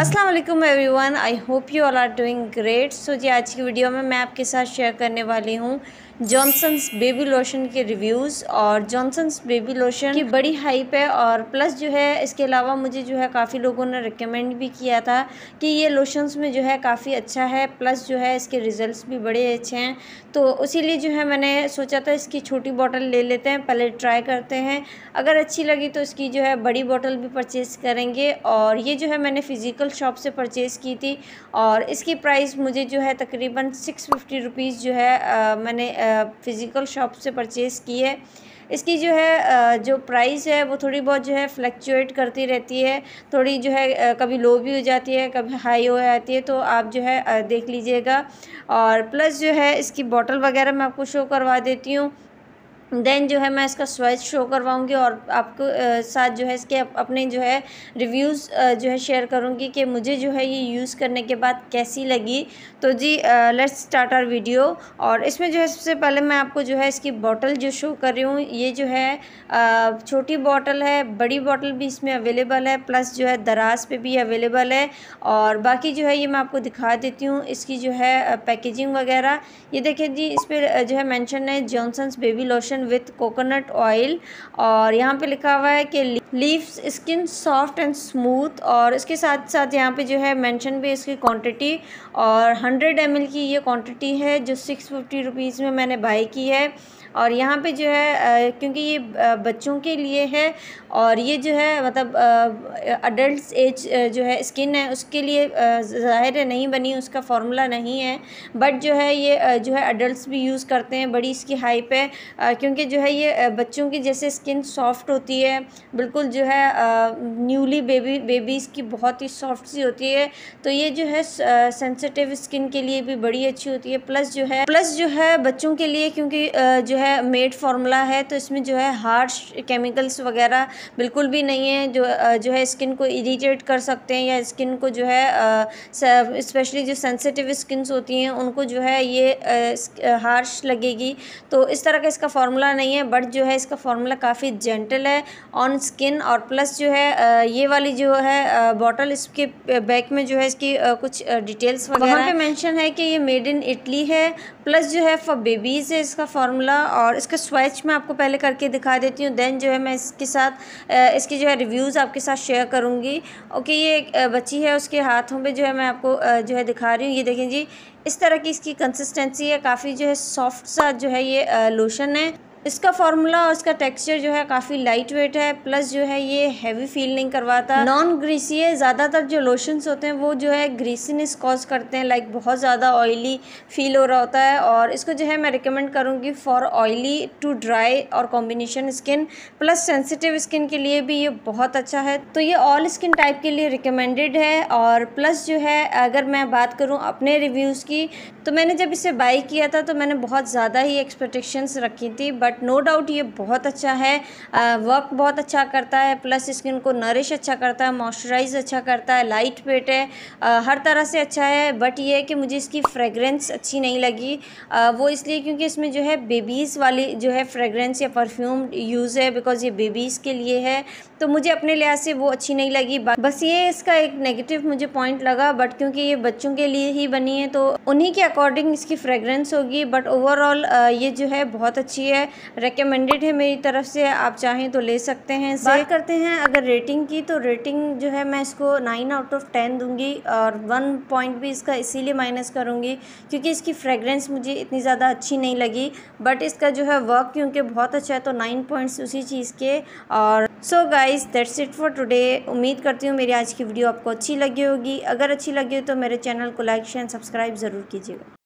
अस्सलाम वालेकुम everyone I hope you all are doing great so जी आज की वीडियो में मैं आपके साथ शेयर करने वाली हूँ जॉनसन्स बेबी लोशन के रिव्यूज़ और जॉनसन्स बेबी लोशन की बड़ी हाइप है और प्लस जो है इसके अलावा मुझे जो है काफ़ी लोगों ने रिकमेंड भी किया था कि ये लोशंस में जो है काफ़ी अच्छा है प्लस जो है इसके रिज़ल्ट भी बड़े अच्छे हैं तो उसी जो है मैंने सोचा था इसकी छोटी बॉटल ले लेते हैं पहले ट्राई करते हैं अगर अच्छी लगी तो इसकी जो है बड़ी बॉटल भी परचेज़ करेंगे और ये जो है मैंने फ़िज़िकल शॉप से परचेज़ की थी और इसकी प्राइस मुझे जो है तकरीबन सिक्स फिफ्टी रुपीज़ जो है आ, मैंने आ, फ़िज़िकल शॉप से परचेज़ की है इसकी जो है जो प्राइस है वो थोड़ी बहुत जो है फ्लक्चुएट करती रहती है थोड़ी जो है कभी लो भी हो जाती है कभी हाई हो जाती है तो आप जो है देख लीजिएगा और प्लस जो है इसकी बॉटल वगैरह मैं आपको शो करवा देती हूँ देन जो है मैं इसका स्वेच शो करवाऊँगी और आपको साथ जो है इसके अपने जो है रिव्यूज़ जो है शेयर करूँगी कि मुझे जो है ये यूज़ करने के बाद कैसी लगी तो जी लेट्स स्टार्ट आर वीडियो और इसमें जो है सबसे पहले मैं आपको जो है इसकी बॉटल जो शो कर रही हूँ ये जो है छोटी बॉटल है बड़ी बॉटल भी इसमें अवेलेबल है प्लस जो है दराज पर भी अवेलेबल है और बाकी जो है ये मैं आपको दिखा देती हूँ इसकी जो है पैकेजिंग वगैरह ये देखिए जी इस पर जो है मैंशन है Johnson's baby lotion with coconut oil और यहाँ पे लिखा हुआ है कि leaves skin soft and smooth और इसके साथ साथ यहाँ पे जो है मेंशन भी इसकी क्वांटिटी और 100 एम की ये क्वांटिटी है जो 650 फिफ्टी में मैंने बाई की है और यहाँ पे जो है क्योंकि ये बच्चों के लिए है और ये जो है मतलब अडल्ट एज जो है स्किन है उसके लिए ज़ाहिर है नहीं बनी उसका फार्मूला नहीं है बट जो है ये जो है अडल्ट भी यूज़ करते हैं बड़ी इसकी हाइप है क्योंकि जो है ये बच्चों की जैसे स्किन सॉफ्ट होती है बिल्कुल बिल्कुल जो है न्यूली बेबी बेबीज़ की बहुत ही सॉफ्ट सी होती है तो ये जो है सेंसिटिव स्किन के लिए भी बड़ी अच्छी होती है प्लस जो है प्लस जो है बच्चों के लिए क्योंकि जो है मेड फार्मूला है तो इसमें जो है हार्श केमिकल्स वगैरह बिल्कुल भी नहीं है जो जो है स्किन को इरीटेट कर सकते हैं या स्किन को जो है स्पेशली जो सेंसिटिव स्किन्स होती हैं उनको जो है ये हार्श लगेगी तो इस तरह का इसका फार्मूला नहीं है बट जो है इसका फार्मूला काफ़ी जेंटल है ऑन स्किन पेन और प्लस जो है ये वाली जो है बॉटल इसके बैक में जो है इसकी कुछ डिटेल्स वगैरह वहाँ पे मेंशन है कि ये मेड इन इटली है प्लस जो है फॉर बेबीज़ है इसका फार्मूला और इसका स्वैच मैं आपको पहले करके दिखा देती हूँ देन जो है मैं इसके साथ इसकी जो है रिव्यूज़ आपके साथ शेयर करूँगी ओके ये बच्ची है उसके हाथों पर जो है मैं आपको जो है दिखा रही हूँ ये देखें जी इस तरह की इसकी कंसिस्टेंसी है काफ़ी जो है सॉफ्ट सा जो है ये लोशन है इसका फार्मूला और इसका टेक्सचर जो है काफ़ी लाइट वेट है प्लस जो है ये हैवी फील नहीं करवाता नॉन ग्रीसी है ज़्यादातर जो लोशंस होते हैं वो जो है ग्रीसीनेस कॉज करते हैं लाइक बहुत ज़्यादा ऑयली फील हो रहा होता है और इसको जो है मैं रिकमेंड करूँगी फॉर ऑयली टू ड्राई और combination skin plus sensitive skin के लिए भी ये बहुत अच्छा है तो ये ऑल स्किन टाइप के लिए रिकमेंडेड है और प्लस जो है अगर मैं बात करूँ अपने रिव्यूज़ की तो मैंने जब इसे बाई किया था तो मैंने बहुत ज़्यादा ही एक्सपेक्टेशंस रखी थी बट बट नो डाउट ये बहुत अच्छा है वर्क बहुत अच्छा करता है प्लस स्किन को नरिश अच्छा करता है मॉइस्चराइज अच्छा करता है लाइट वेट है आ, हर तरह से अच्छा है बट ये है कि मुझे इसकी फ्रेगरेंस अच्छी नहीं लगी आ, वो इसलिए क्योंकि इसमें जो है बेबीज़ वाली जो है फ्रेगरेंस या परफ्यूम यूज़ है बिकॉज़ ये बेबीज़ के लिए है तो मुझे अपने लिहाज से वो अच्छी नहीं लगी बस ये इसका एक नेगेटिव मुझे पॉइंट लगा बट क्योंकि ये बच्चों के लिए ही बनी है तो उन्हीं के अकॉर्डिंग इसकी फ्रेगरेंस होगी बट ओवरऑल ये जो है बहुत अच्छी है रिकमेंडेड है मेरी तरफ से आप चाहें तो ले सकते हैं इसे बात करते हैं अगर रेटिंग की तो रेटिंग जो है मैं इसको नाइन आउट ऑफ टेन दूंगी और वन पॉइंट भी इसका इसीलिए माइनस करूँगी क्योंकि इसकी फ्रेगरेंस मुझे इतनी ज़्यादा अच्छी नहीं लगी बट इसका जो है वर्क क्योंकि बहुत अच्छा है तो नाइन पॉइंट्स उसी चीज़ के और so guys that's it for today उम्मीद करती हूँ मेरी आज की वीडियो आपको अच्छी लगी होगी अगर अच्छी लगी हो तो मेरे चैनल को लाइक शेयर सब्सक्राइब ज़रूर कीजिएगा